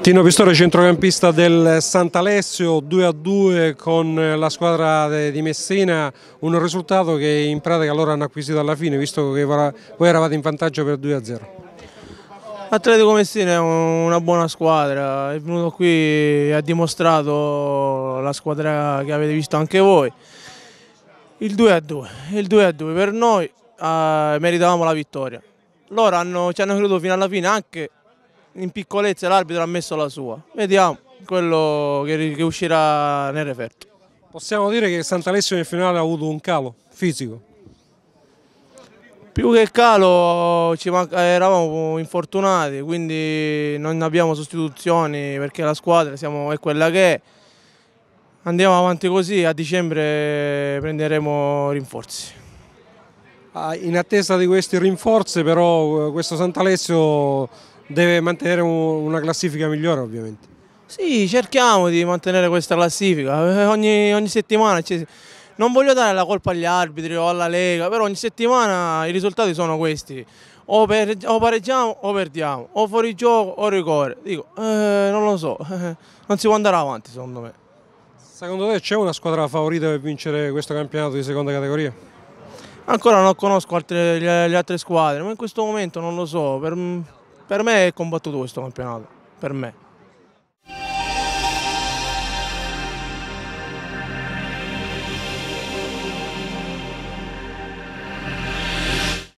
Tino Pistore, centrocampista del Sant'Alessio, 2-2 a con la squadra di Messina, un risultato che in pratica loro hanno acquisito alla fine, visto che voi eravate in vantaggio per 2-0. a Atletico Messina è una buona squadra, è venuto qui e ha dimostrato la squadra che avete visto anche voi. Il 2-2, il 2-2 per noi eh, meritavamo la vittoria. Loro hanno, ci hanno creduto fino alla fine anche in piccolezza l'arbitro ha messo la sua. Vediamo quello che, che uscirà nel referto. Possiamo dire che Sant'Alessio nel finale ha avuto un calo fisico? Più che calo manca, eravamo infortunati, quindi non abbiamo sostituzioni perché la squadra siamo, è quella che è. Andiamo avanti così, a dicembre prenderemo rinforzi. Ah, in attesa di questi rinforzi però eh, questo Sant'Alessio deve mantenere una classifica migliore ovviamente. Sì, cerchiamo di mantenere questa classifica, eh, ogni, ogni settimana ci, cioè, non voglio dare la colpa agli arbitri o alla Lega, però ogni settimana i risultati sono questi, o, per, o pareggiamo o perdiamo, o fuori gioco o rigore, dico, eh, non lo so, non si può andare avanti secondo me. Secondo te c'è una squadra favorita per vincere questo campionato di seconda categoria? Ancora non conosco altre, le, le altre squadre, ma in questo momento non lo so, per, per me è combattuto questo campionato, per me.